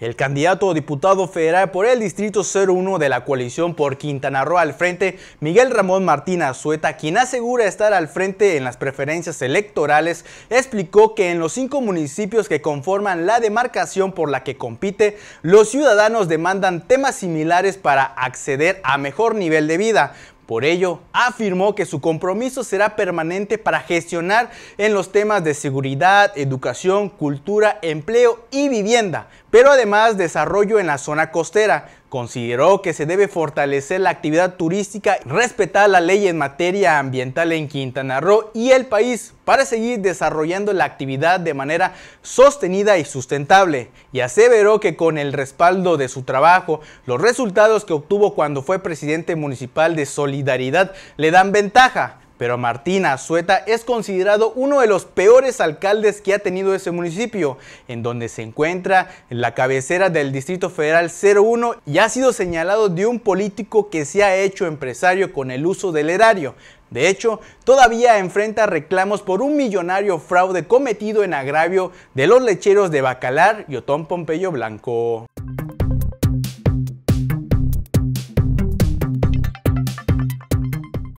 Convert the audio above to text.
El candidato a diputado federal por el Distrito 01 de la coalición por Quintana Roo al frente, Miguel Ramón Martínez Azueta, quien asegura estar al frente en las preferencias electorales, explicó que en los cinco municipios que conforman la demarcación por la que compite, los ciudadanos demandan temas similares para acceder a mejor nivel de vida. Por ello, afirmó que su compromiso será permanente para gestionar en los temas de seguridad, educación, cultura, empleo y vivienda, pero además desarrollo en la zona costera, Consideró que se debe fortalecer la actividad turística, y respetar la ley en materia ambiental en Quintana Roo y el país para seguir desarrollando la actividad de manera sostenida y sustentable. Y aseveró que con el respaldo de su trabajo, los resultados que obtuvo cuando fue presidente municipal de Solidaridad le dan ventaja pero Martín Azueta es considerado uno de los peores alcaldes que ha tenido ese municipio, en donde se encuentra en la cabecera del Distrito Federal 01 y ha sido señalado de un político que se ha hecho empresario con el uso del erario. De hecho, todavía enfrenta reclamos por un millonario fraude cometido en agravio de los lecheros de Bacalar y Otón Pompeyo Blanco.